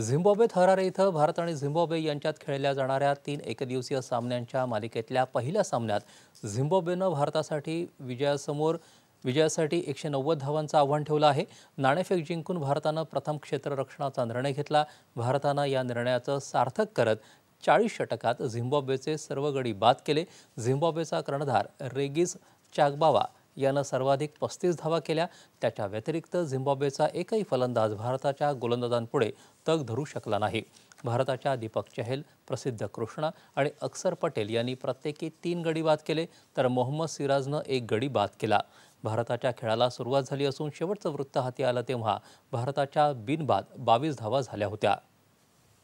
झिम्बाब्वेत Harare इथं भारत आणि Zimbabwe यांच्यात खेळल्या जाणाऱ्या तीन एकदिवसीय सामन्यांच्या मालिकेतल्या पहिल्या सामन्यात झिम्बाब्वेनं भारतासाठी विजयासमोर विजयासाठी एकशे नव्वद धावांचं आव्हान ठेवलं आहे नाणेफेक जिंकून भारतानं प्रथम क्षेत्ररक्षणाचा निर्णय घेतला भारतानं या निर्णयाचं सार्थक करत चाळीस षटकात झिम्बाब्वेचे सर्व गडी बाद केले झिम्बाब्वेचा कर्णधार रेगिस चागबावा यानं सर्वाधिक पस्तीस धावा केल्या त्याच्या व्यतिरिक्त झिम्बाब्वेचा एकही फलंदाज भारताच्या गोलंदाजांपुढे तग धरू शकला नाही भारताच्या दीपक चहल प्रसिद्ध कृष्णा आणि अक्षर पटेल यांनी प्रत्येकी तीन गडी बाद केले तर मोहम्मद सिराजनं एक गडी बाद केला भारताच्या खेळाला सुरुवात झाली असून शेवटचं वृत्त हाती आलं तेव्हा भारताच्या बिनबाद बावीस धावा झाल्या होत्या